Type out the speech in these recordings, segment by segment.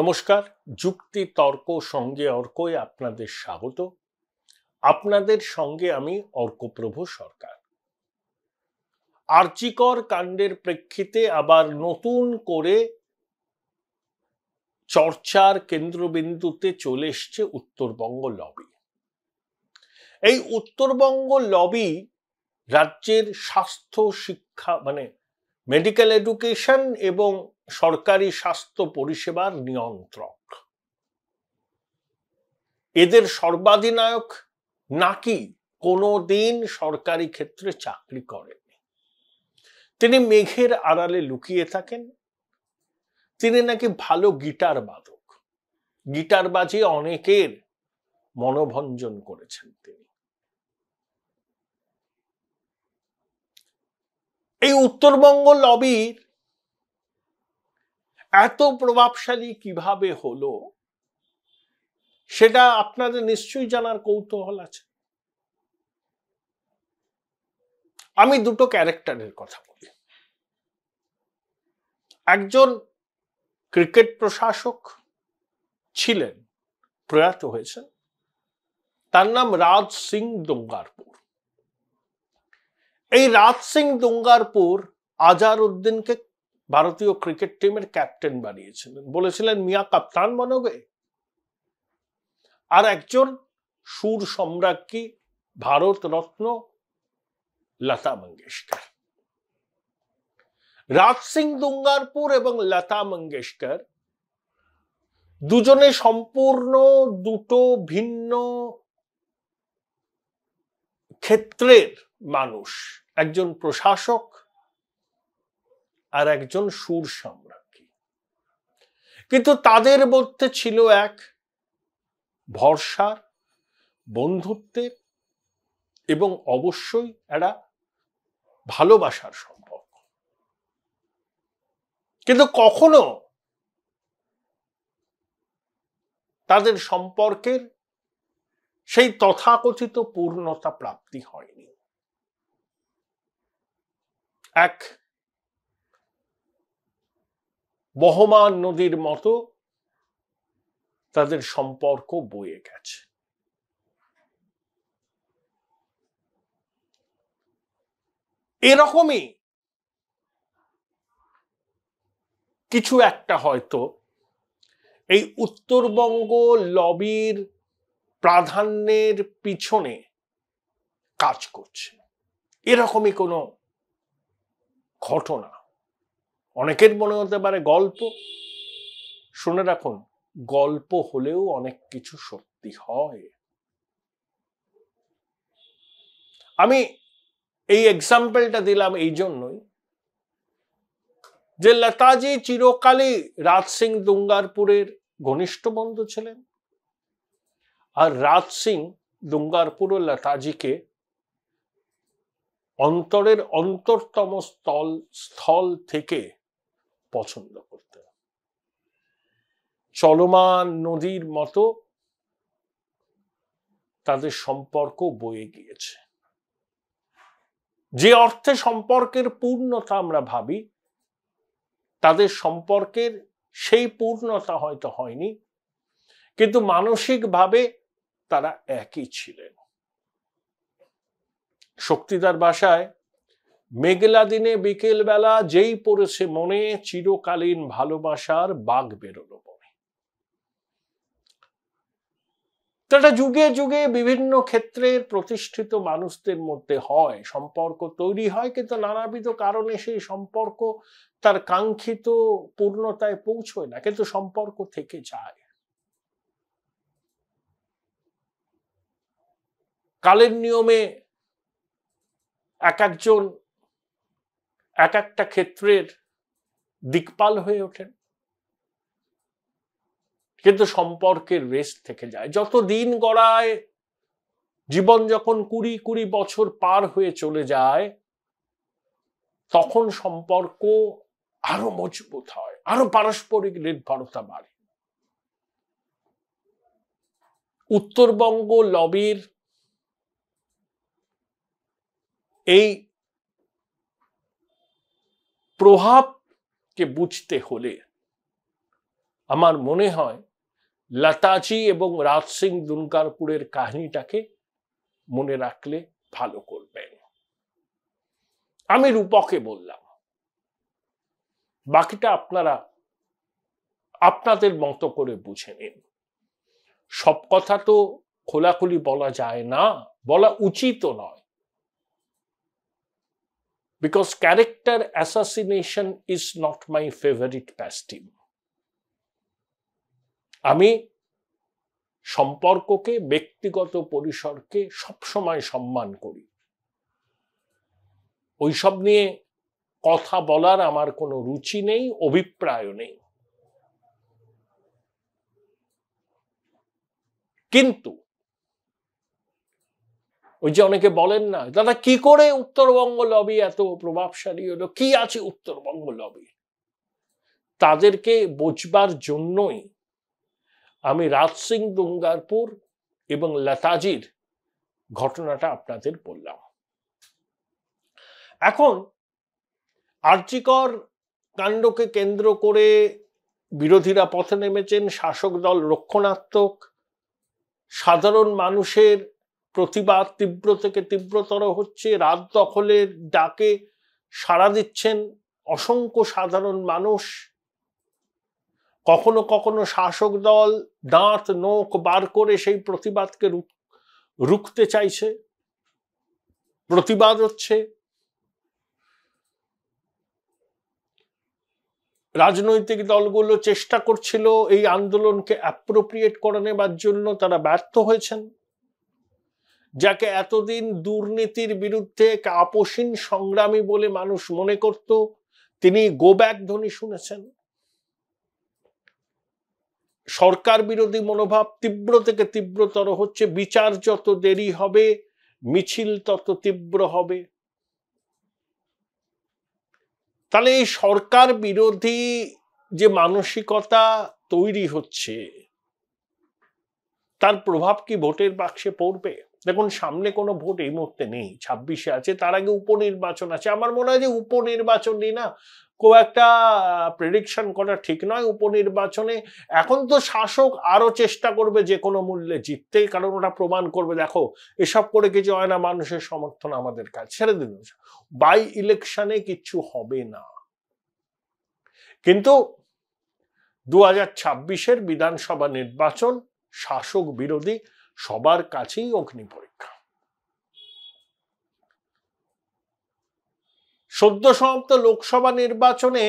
নমস্কার যুক্তি তর্ক সঙ্গে অর্কয় আপনাদের স্বাগত আপনাদের সঙ্গে আমি অর্কপ্রভু সরকার আর্চিকর কাণ্ডের প্রেক্ষিতে আবার নতুন করে চর্চার কেন্দ্রবিন্দুতে চলে এসছে উত্তরবঙ্গ লবি এই উত্তরবঙ্গ লবি রাজ্যের স্বাস্থ্য শিক্ষা মানে মেডিকেল এডুকেশন এবং সরকারি স্বাস্থ্য পরিষেবার নিয়ন্ত্রক এদের সর্বাধিনায়ক নাকি কোনো দিন সরকারি ক্ষেত্রে চাকরি করেন তিনি মেঘের আড়ালে লুকিয়ে থাকেন তিনি নাকি ভালো গিটার বাদক গিটার বাজিয়ে অনেকের মনোভঞ্জন করেছেন তিনি এই উত্তরবঙ্গ লবির এত প্রভাবশালী কিভাবে হলো সেটা আপনাদের নিশ্চয়ই জানার কৌতূহল আছে আমি দুটো ক্যারেক্টারের কথা বলি একজন ক্রিকেট প্রশাসক ছিলেন প্রয়াত হয়েছেন তার নাম রাজ সিং দুঙ্গারপুর এই রাজ সিং দুঙ্গারপুর আজারউদ্দিনকে ভারতীয় ক্রিকেট টিমের ক্যাপ্টেন বানিয়েছিলেন বলেছিলেন মিয়া কাপ্তান বনবে আর একজন সুর সম্রাজ্ঞী ভারত রত্ন লতা মঙ্গেশকর রাজ সিং দুঙ্গারপুর এবং লতা মঙ্গেশকর দুজনে সম্পূর্ণ দুটো ভিন্ন ক্ষেত্রের মানুষ একজন প্রশাসক আর একজন সুর সম্রাজ্ঞী কিন্তু তাদের মধ্যে ছিল এক ভরসার বন্ধুত্বের এবং অবশ্যই একটা ভালোবাসার সম্পর্ক কিন্তু কখনো তাদের সম্পর্কের সেই তথাকথিত পূর্ণতা প্রাপ্তি হয়নি এক বহমান নদীর মতো তাদের সম্পর্ক বয়ে গেছে এরকমই কিছু একটা হয়তো এই উত্তরবঙ্গ লবির প্রাধান্যের পিছনে কাজ করছে এরকমই কোনো ঘটনা অনেকের মনে হতে পারে গল্প শুনে রাখুন গল্প হলেও অনেক কিছু সত্যি হয় আমি এই এক্সাম্পলটা দিলাম এই জন্যই যে লতাজি চিরকালই রাজ সিং দুঙ্গারপুরের ঘনিষ্ঠ বন্ধু ছিলেন আর রাজ সিং দুঙ্গারপুর ও লতাজিকে অন্তরের অন্তরতম স্থল স্থল থেকে পছন্দ করতেন চলমান নদীর মতো তাদের সম্পর্ক বয়ে গিয়েছে যে অর্থে সম্পর্কের পূর্ণতা আমরা ভাবি তাদের সম্পর্কের সেই পূর্ণতা হয়তো হয়নি কিন্তু মানসিকভাবে তারা একই ছিলেন শক্তিদার বাসায় মেঘলা দিনে বিকেলবেলা যেই পড়েছে মনে চিরকালীন ভালোবাসার বাঘ বেরোলো মনে তাটা যুগে যুগে বিভিন্ন ক্ষেত্রের প্রতিষ্ঠিত মানুষদের মধ্যে হয় সম্পর্ক তৈরি হয় কিন্তু নানাবিধ কারণে সেই সম্পর্ক তার কাঙ্ক্ষিত পূর্ণতায় পৌঁছয় না কিন্তু সম্পর্ক থেকে যায় কালের নিয়মে এক একজন এক একটা ক্ষেত্রের দিকপাল হয়ে ওঠেন কিন্তু সম্পর্কের রেস থেকে যায় যত দিন গড়ায় জীবন যখন কুড়ি কুড়ি বছর পার হয়ে চলে যায় তখন সম্পর্ক আরো মজবুত হয় আরো পারস্পরিক নির্ভরতা বাড়ে উত্তরবঙ্গ লবির এই প্রভাবকে বুঝতে হলে আমার মনে হয় লতাজি এবং রাজ সিং দুনকারপুরের কাহিনীটাকে মনে রাখলে ভালো করবেন আমি রূপকে বললাম বাকিটা আপনারা আপনাদের মতো করে বুঝে নিন সব কথা তো খোলাখুলি বলা যায় না বলা উচিত নয় because character assassination is not my favorite pastime. আমি সম্পর্ককে ব্যক্তিগত পরিসরকে সবসময় সম্মান করি ওইসব নিয়ে কথা বলার আমার কোনো রুচি নেই অভিপ্রায় নেই কিন্তু ওই যে অনেকে বলেন না দাদা কি করে উত্তরবঙ্গ লবি এত প্রভাবশালী হলো কি আছে উত্তরবঙ্গ লবি তাদেরকে বোঝবার জন্যই আমি রাজ সিং দুঙ্গারপুর এবং লতাজির ঘটনাটা আপনাদের বললাম এখন আর্যিকর কাণ্ডকে কেন্দ্র করে বিরোধীরা পথে নেমেছেন শাসক দল রক্ষণাত্মক সাধারণ মানুষের প্রতিবাদ তীব্র থেকে তীব্রতর হচ্ছে রাত দখলের ডাকে সাড়া দিচ্ছেন অসংখ্য সাধারণ মানুষ কখনো কখনো শাসক দল দাঁত নখ বার করে সেই প্রতিবাদকে রুখতে চাইছে প্রতিবাদ হচ্ছে রাজনৈতিক দলগুলো চেষ্টা করছিল এই আন্দোলনকে অ্যাপ্রোপ্রিয়েট করে নেবার জন্য তারা ব্যর্থ হয়েছেন যাকে এতদিন দুর্নীতির বিরুদ্ধে আপসীন সংগ্রামী বলে মানুষ মনে করত তিনি গোব্যাক ধ্বনি শুনেছেন সরকার বিরোধী মনোভাব তীব্র থেকে তীব্রতর হচ্ছে বিচার যত দেরি হবে মিছিল তত তীব্র হবে তাহলে এই সরকার বিরোধী যে মানসিকতা তৈরি হচ্ছে তার প্রভাব কি ভোটের বাক্সে পড়বে দেখুন সামনে কোনো ভোট এই মুহূর্তে নেই ছাব্বিশে আছে তার আগে উপনির্বাচন আছে আমার মনে হয় যে উপনির্বাচন নিয়ে না খুব একটা প্রেডিকশন করা ঠিক নয় উপনির্বাচনে এখন তো শাসক আরও চেষ্টা করবে যে কোনো মূল্যে জিততেই কারণ ওটা প্রমাণ করবে দেখো এসব করে কিছু হয় না মানুষের সমর্থন আমাদের কাছে ছেড়ে দিন বাই ইলেকশনে কিচ্ছু হবে না কিন্তু দু হাজার বিধানসভা নির্বাচন শাসক বিরোধী সবার কাছেই অগ্নি পরীক্ষা সদ্য সমাপ্ত লোকসভা নির্বাচনে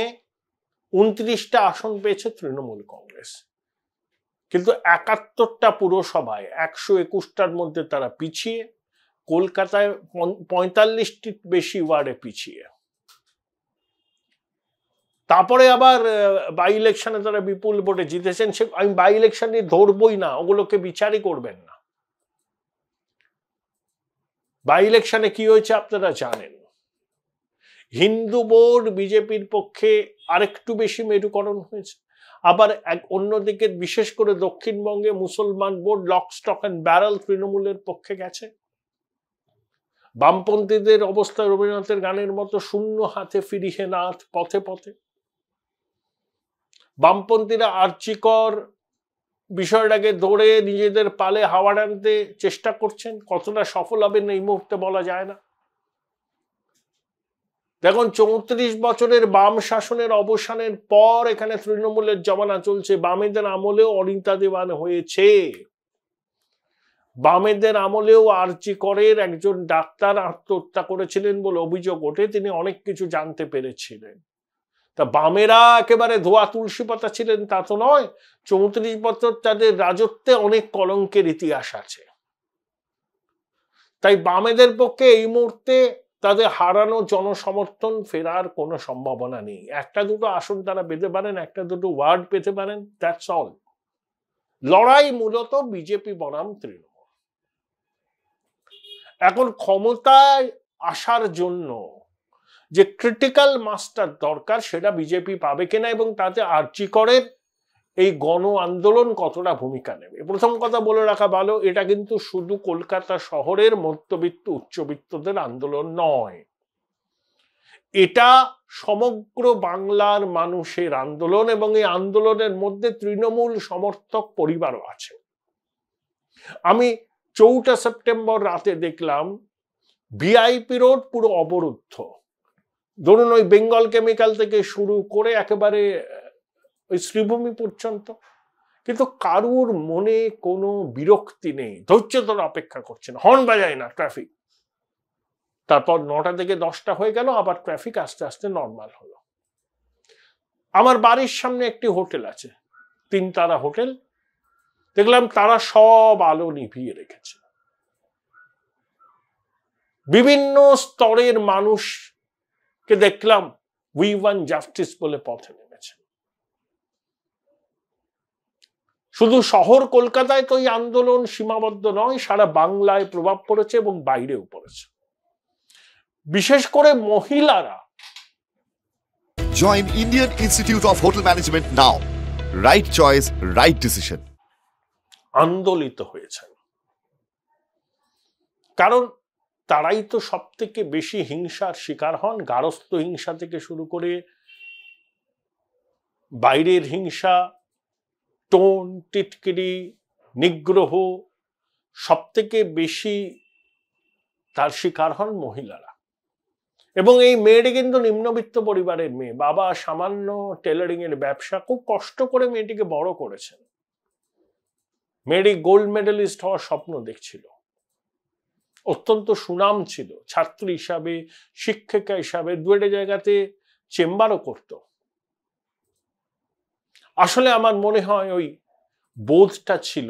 উনত্রিশটা আসন পেয়েছে তৃণমূল কংগ্রেস কিন্তু একাত্তরটা পুরসভায় একশো একুশটার মধ্যে তারা পিছিয়ে কলকাতায় পঁয়তাল্লিশটির বেশি ওয়ার্ডে পিছিয়ে তারপরে আবার বাই ইলেকশনে তারা বিপুল ভোটে জিতেছেন সে আমি বাই ইলেকশন নিয়ে ধরবই না ওগুলোকে বিচারই করবেন না বাই ইলেকশনে কি হয়েছে আপনারা জানেন হিন্দু বোর্ড বিজেপির পক্ষে আরেকটু বেশি মেরুকরণ হয়েছে আবার এক অন্যদিকে বিশেষ করে দক্ষিণবঙ্গে মুসলমান বোর্ড লক স্টক অ্যান্ড ব্যারাল তৃণমূলের পক্ষে গেছে বামপন্থীদের অবস্থা রবীন্দ্রনাথের গানের মতো শূন্য হাতে ফিরিহে নাথ পথে পথে বামপন্থীরা আর্চিকর বিষয়টাকে দৌড়ে নিজেদের পালে হাওয়া টানতে চেষ্টা করছেন কতটা সফল হবেন এই মুহূর্তে বলা যায় না দেখুন চৌত্রিশ বছরের বাম শাসনের অবসানের পর এখানে তৃণমূলের জমানা চলছে বামেদের আমলেও অনিতা দেওয়ান হয়েছে বামেদের আমলেও আরজি করের একজন ডাক্তার আত্মহত্যা করেছিলেন বলে অভিযোগ ওঠে তিনি অনেক কিছু জানতে পেরেছিলেন তা বামেরা একেবারে ধোয়া তুলসী পাতা ছিলেন তা তো নয় চৌত্রিশ বছর তাদের রাজত্বে অনেক কলঙ্কের ইতিহাস আছে তাই বামেদের পক্ষে এই মুহূর্তে তাদের হারানো জনসমর্থন ফেরার কোনো সম্ভাবনা নেই একটা দুটো আসন তারা পেতে পারেন একটা দুটো ওয়ার্ড পেতে পারেন দ্যাটস অল লড়াই মূলত বিজেপি বনাম তৃণমূল এখন ক্ষমতায় আসার জন্য যে ক্রিটিক্যাল মাস্টার দরকার সেটা বিজেপি পাবে কিনা এবং তাতে আর্চি করে এই গণ আন্দোলন কতটা ভূমিকা নেবে প্রথম কথা বলে রাখা ভালো এটা কিন্তু শুধু কলকাতা শহরের মধ্যবিত্ত উচ্চবিত্তদের আন্দোলন নয় এটা সমগ্র বাংলার মানুষের আন্দোলন এবং এই আন্দোলনের মধ্যে তৃণমূল সমর্থক পরিবারও আছে আমি চৌঠা সেপ্টেম্বর রাতে দেখলাম ভিআইপি রোড পুরো অবরুদ্ধ ধরুন ওই বেঙ্গল কেমিক্যাল থেকে শুরু করে একেবারে ওই শ্রীভূমি পর্যন্ত কিন্তু কারুর মনে কোনো বিরক্তি নেই ধৈর্য ধরে অপেক্ষা করছে না হর্ন বাজায় না ট্রাফিক তারপর নটা থেকে দশটা হয়ে গেল আবার ট্রাফিক আস্তে আস্তে নর্মাল হলো আমার বাড়ির সামনে একটি হোটেল আছে তিন তারা হোটেল দেখলাম তারা সব আলো নিভিয়ে রেখেছে বিভিন্ন স্তরের মানুষ কে দেখলাম উই ওয়ান জাস্টিস বলে পথে নেমেছে শুধু শহর কলকাতায় তো এই আন্দোলন সীমাবদ্ধ নয় সারা বাংলায় প্রভাব পড়েছে এবং বাইরেও পড়েছে বিশেষ করে মহিলারা Join Indian Institute of Hotel Management now. Right choice, right decision. আন্দোলিত হয়েছেন কারণ তারাই তো সব থেকে বেশি হিংসার শিকার হন গারস্থ হিংসা থেকে শুরু করে বাইরের হিংসা টোন টিটকিরি নিগ্রহ সব থেকে বেশি তার শিকার হন মহিলারা এবং এই মেয়েটি কিন্তু নিম্নবিত্ত পরিবারের মেয়ে বাবা সামান্য টেলারিং এর ব্যবসা খুব কষ্ট করে মেয়েটিকে বড় করেছেন মেয়েটি গোল্ড মেডেলিস্ট হওয়ার স্বপ্ন দেখছিল অত্যন্ত সুনাম ছিল ছাত্রী হিসাবে শিক্ষিকা হিসাবে একটা জায়গাতে চেম্বারও করত আসলে আমার মনে হয় ওই বোধটা ছিল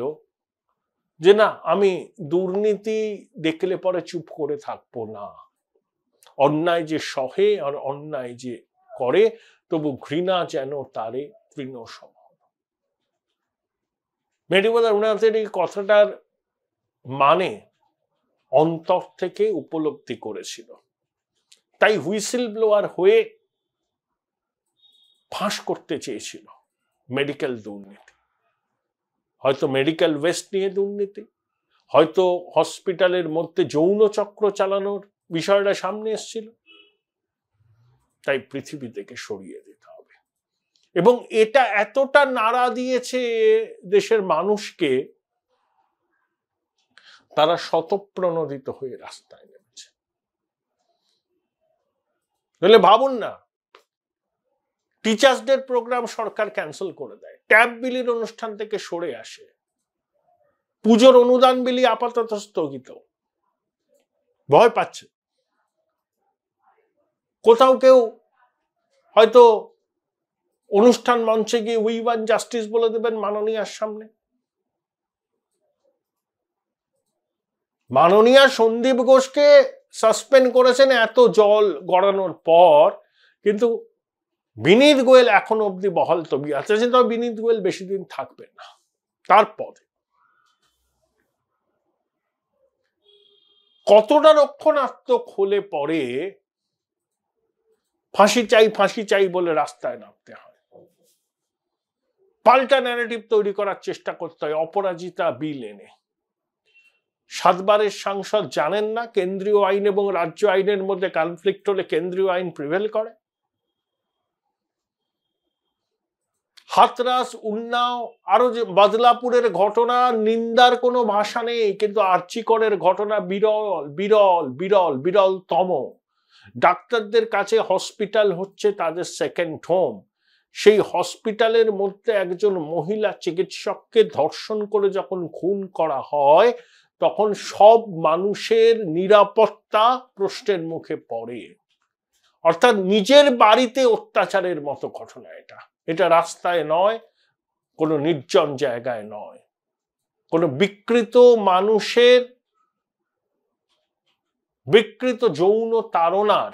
যে না আমি দুর্নীতি দেখলে পরে চুপ করে থাকবো না অন্যায় যে সহে আর অন্যায় যে করে তবু ঘৃণা যেন তারে তৃণ সম মেডিবাজার উনাদের এই কথাটার মানে অন্তর থেকে উপলব্ধি করেছিল তাই হুইসেল ব্লোয়ার হয়ে ফাঁস করতে চেয়েছিল মেডিকেল দুর্নীতি হয়তো মেডিকেল ওয়েস্ট নিয়ে দুর্নীতি হয়তো হসপিটালের মধ্যে যৌন চক্র চালানোর বিষয়টা সামনে এসছিল তাই পৃথিবী থেকে সরিয়ে দিতে হবে এবং এটা এতটা নাড়া দিয়েছে দেশের মানুষকে তারা শতপ্রণোদিত হয়ে রাস্তায় নেমেছে তাহলে ভাবুন না টিচার্সদের প্রোগ্রাম সরকার ক্যান্সেল করে দেয় ট্যাব বিলির অনুষ্ঠান থেকে সরে আসে পুজোর অনুদান বিলি আপাতত স্থগিত ভয় পাচ্ছে কোথাও কেউ হয়তো অনুষ্ঠান মঞ্চে গিয়ে উই ওয়ান জাস্টিস বলে দেবেন মাননীয়ার সামনে মাননীয়া সন্দীপ ঘোষকে সাসপেন্ড করেছেন এত জল গড়ানোর পর কিন্তু বিনীত গোয়েল এখন অবধি বহাল তবি আছে তবে বিনীত গোয়েল বেশি দিন থাকবে না তারপর কতটা রক্ষণাত্মক হলে পরে ফাঁসি চাই ফাঁসি চাই বলে রাস্তায় নামতে হয় পাল্টা ন্যারেটিভ তৈরি করার চেষ্টা করতে হয় অপরাজিতা বিল এনে সাতবারের সাংসদ জানেন না কেন্দ্রীয় আইন এবং রাজ্য আইনের মধ্যে কনফ্লিক্ট হলে কেন্দ্রীয় আইন প্রিভেল করে হাতরাস উন্নাও আরো যে বাদলাপুরের ঘটনা নিন্দার কোনো ভাষা নেই কিন্তু আর্চিকরের ঘটনা বিরল বিরল বিরল বিরলতম ডাক্তারদের কাছে হসপিটাল হচ্ছে তাদের সেকেন্ড হোম সেই হসপিটালের মধ্যে একজন মহিলা চিকিৎসককে ধর্ষণ করে যখন খুন করা হয় তখন সব মানুষের নিরাপত্তা প্রশ্নের মুখে পড়ে অর্থাৎ নিজের বাড়িতে অত্যাচারের মতো ঘটনা এটা এটা রাস্তায় নয় কোনো নির্জন জায়গায় নয় কোনো বিকৃত মানুষের বিকৃত যৌন তাড়নার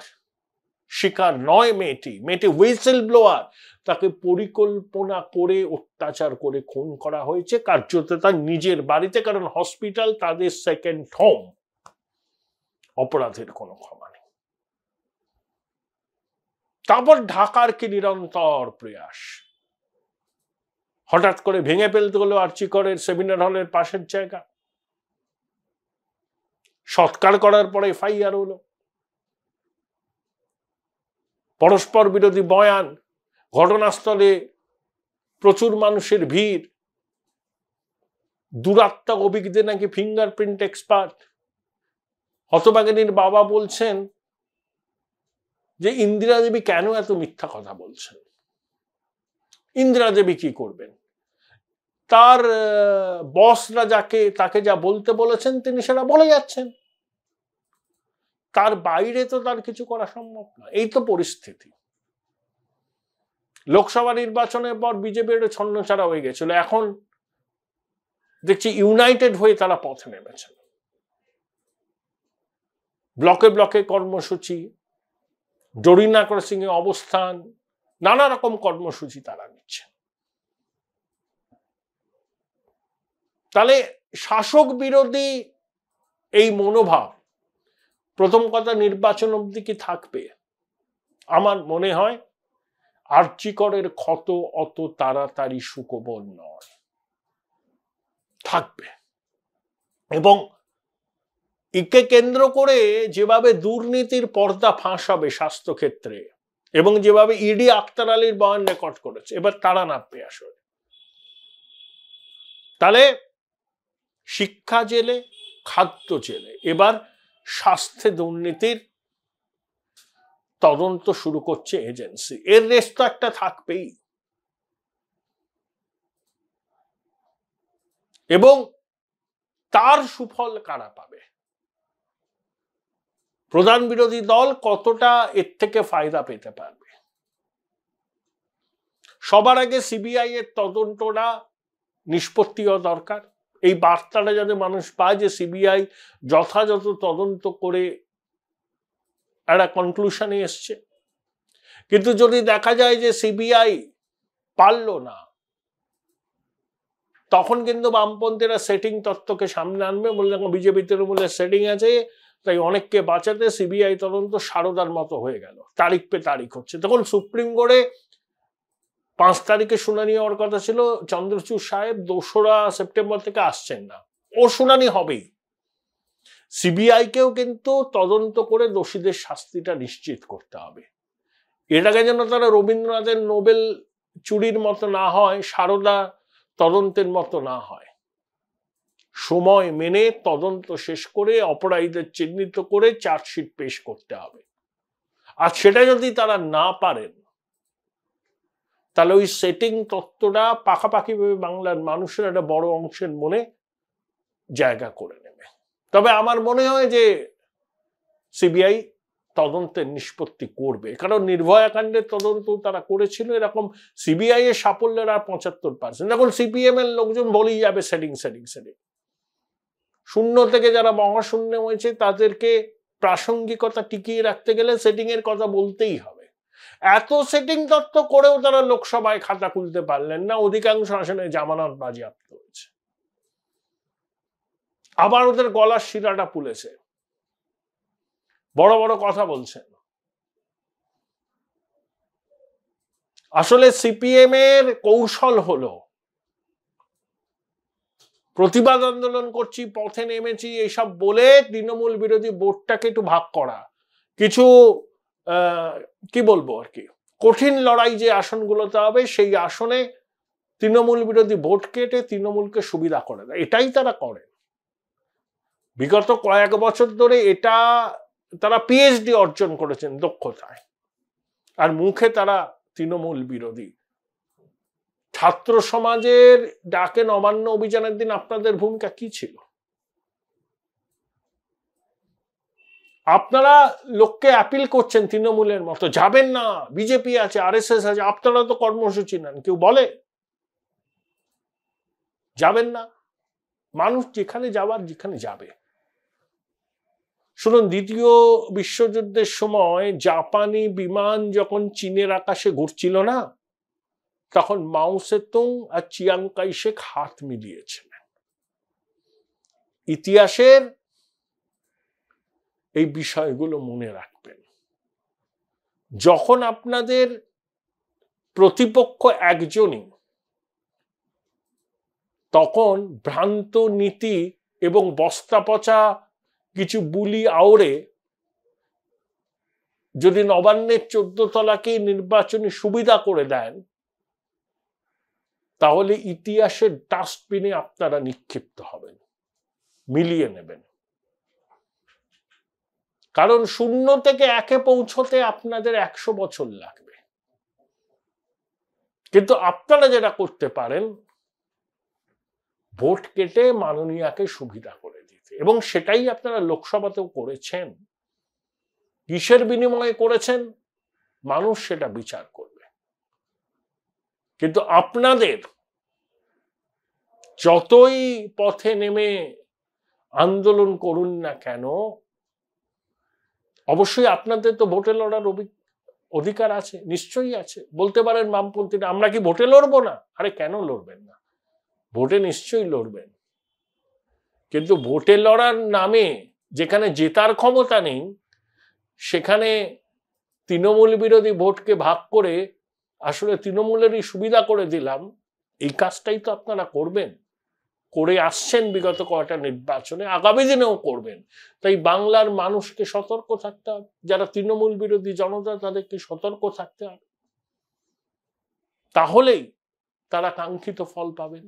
শিকার নয় মেয়েটি মেয়েটি হুইসেল ব্লোয়ার তাকে পরিকল্পনা করে অত্যাচার করে খুন করা হয়েছে কার্যত তার নিজের বাড়িতে কারণ হসপিটাল তাদের সেকেন্ড হোম অপরাধের কোনো ক্ষমা নেই তারপর ঢাকার কি নিরন্তর প্রয়াস হঠাৎ করে ভেঙে ফেলতে হলো আর্চিকরের সেমিনার হলের পাশের জায়গা সৎকার করার পরে এফআইআর হলো পরস্পর বিরোধী বয়ান ঘটনাস্থলে প্রচুর মানুষের ভিড় দুরাত্মা অভিজ্ঞদের নাকি ফিঙ্গারপ্রিন্ট এক্সপার্ট হতবাগিনীর বাবা বলছেন যে ইন্দিরা দেবী কেন এত মিথ্যা কথা বলছেন ইন্দিরা দেবী কি করবেন তার বসরা যাকে তাকে যা বলতে বলেছেন তিনি সেটা বলে যাচ্ছেন তার বাইরে তো তার কিছু করা সম্ভব না এই তো পরিস্থিতি লোকসভা নির্বাচনের পর বিজেপির ছন্নছাড়া হয়ে গেছিল এখন দেখছি ইউনাইটেড হয়ে তারা পথে নেমেছেন ব্লকে ব্লকে কর্মসূচি ডরিনা ক্রসিং এ অবস্থান নানা রকম কর্মসূচি তারা নিচ্ছে তাহলে শাসক বিরোধী এই মনোভাব প্রথম কথা নির্বাচন অব্দি কি থাকবে আমার মনে হয় আর্যিকরের ক্ষত অত তাড়াতাড়ি সুকোবর নয় থাকবে এবং একে কেন্দ্র করে যেভাবে দুর্নীতির পর্দা ফাঁস হবে স্বাস্থ্যক্ষেত্রে এবং যেভাবে ইডি আক্তার আলীর বয়ান রেকর্ড করেছে এবার তারা নামবে আসলে তাহলে শিক্ষা জেলে খাদ্য জেলে এবার স্বাস্থ্যে দুর্নীতির তদন্ত শুরু করছে এজেন্সি এর রেস তো একটা থাকবেই এবং তার সুফল কারা পাবে প্রধান বিরোধী দল কতটা এর থেকে ফায়দা পেতে পারবে সবার আগে সিবিআই এর তদন্তটা নিষ্পত্তি হওয়া দরকার এই বার্তাটা যাতে মানুষ পায় যে সিবিআই যথাযথ তদন্ত করে একটা কনক্লুশনে এসছে কিন্তু যদি দেখা যায় যে সিবিআই পারল না তখন কিন্তু বামপন্থীরা সেটিং তত্ত্বকে সামনে আনবে বলে দেখো বিজেপি তৃণমূলে সেটিং আছে তাই অনেককে বাঁচাতে সিবিআই তদন্ত সারদার মতো হয়ে গেল তারিখ পে তারিখ হচ্ছে তখন সুপ্রিম কোর্টে পাঁচ তারিখে শুনানি হওয়ার কথা ছিল চন্দ্রচূড় সাহেব দোসরা সেপ্টেম্বর থেকে আসছেন না ও শুনানি হবেই সিবিআইকেও কিন্তু তদন্ত করে দোষীদের শাস্তিটা নিশ্চিত করতে হবে এটাকে যেন তারা রবীন্দ্রনাথের নোবেল চুরির মতো না হয় সারদা তদন্তের মতো না হয় সময় মেনে তদন্ত শেষ করে অপরাধীদের চিহ্নিত করে চার্জশিট পেশ করতে হবে আর সেটা যদি তারা না পারেন তাহলে ওই সেটিং তত্ত্বটা পাকাপাকিভাবে বাংলার মানুষের একটা বড় অংশের মনে জায়গা করে নেয় তবে আমার মনে হয় যে সিবিআই তদন্তের নিষ্পত্তি করবে কারণ নির্ভয়া কাণ্ডের তদন্ত তারা করেছিল এরকম সিবিআই এর সাফল্যের আর পঁচাত্তর পার্সেন্ট এখন সিপিএম এর লোকজন বলেই যাবে সেডিং সেডিং সেডিং শূন্য থেকে যারা মহাশূন্য হয়েছে তাদেরকে প্রাসঙ্গিকতা টিকিয়ে রাখতে গেলে সেটিং এর কথা বলতেই হবে এত সেটিং তত্ত্ব করেও তারা লোকসভায় খাতা খুলতে পারলেন না অধিকাংশ আসনে জামানত বাজেয়াপ্ত হয়েছে আবার ওদের গলার শিরাটা পুলেছে বড় বড় কথা বলছেন আসলে সিপিএম এর কৌশল হলো প্রতিবাদ আন্দোলন করছি পথে নেমেছি এইসব বলে তৃণমূল বিরোধী বোর্ডটাকে একটু ভাগ করা কিছু কি বলবো আর কি কঠিন লড়াই যে আসনগুলোতে হবে সেই আসনে তৃণমূল বিরোধী ভোট কেটে তৃণমূলকে সুবিধা করে দেয় এটাই তারা করে বিগত কয়েক বছর ধরে এটা তারা পিএইচডি অর্জন করেছেন দক্ষতায় আর মুখে তারা তৃণমূল বিরোধী ছাত্র সমাজের ডাকে নবান্ন অভিযানের দিন আপনাদের ভূমিকা কি ছিল আপনারা লোককে অ্যাপিল করছেন তৃণমূলের মতো যাবেন না বিজেপি আছে আর এস আছে আপনারা তো কর্মসূচি নেন কেউ বলে যাবেন না মানুষ যেখানে যাওয়ার যেখানে যাবে শুনুন দ্বিতীয় বিশ্বযুদ্ধের সময় জাপানি বিমান যখন চীনের আকাশে ঘুরছিল না তখন মাউসেতুং আর চিয়াং শেখ হাত মিলিয়েছিলেন ইতিহাসের এই বিষয়গুলো মনে রাখবেন যখন আপনাদের প্রতিপক্ষ একজনই তখন ভ্রান্ত নীতি এবং বস্তা পচা কিছু বুলি আওড়ে যদি নবান্নের চোদ্দ তলাকে নির্বাচনী সুবিধা করে দেন তাহলে ইতিহাসের ডাস্টবিনে আপনারা নিক্ষিপ্ত হবেন মিলিয়ে নেবেন কারণ শূন্য থেকে একে পৌঁছতে আপনাদের একশো বছর লাগবে কিন্তু আপনারা যেটা করতে পারেন ভোট কেটে মাননীয়াকে সুবিধা করে এবং সেটাই আপনারা লোকসভাতেও করেছেন কিসের বিনিময়ে করেছেন মানুষ সেটা বিচার করবে কিন্তু আপনাদের যতই পথে নেমে আন্দোলন করুন না কেন অবশ্যই আপনাদের তো ভোটে লড়ার অধিকার আছে নিশ্চয়ই আছে বলতে পারেন বামপন্থীরা আমরা কি ভোটে লড়বো না আরে কেন লড়বেন না ভোটে নিশ্চয়ই লড়বেন কিন্তু ভোটে লড়ার নামে যেখানে জেতার ক্ষমতা নেই সেখানে তৃণমূল বিরোধী ভোটকে ভাগ করে আসলে তৃণমূলেরই সুবিধা করে দিলাম এই কাজটাই তো আপনারা করবেন করে আসছেন বিগত কয়টা নির্বাচনে আগামী দিনেও করবেন তাই বাংলার মানুষকে সতর্ক থাকতে হবে যারা তৃণমূল বিরোধী জনতা তাদেরকে সতর্ক থাকতে হবে তাহলেই তারা কাঙ্ক্ষিত ফল পাবেন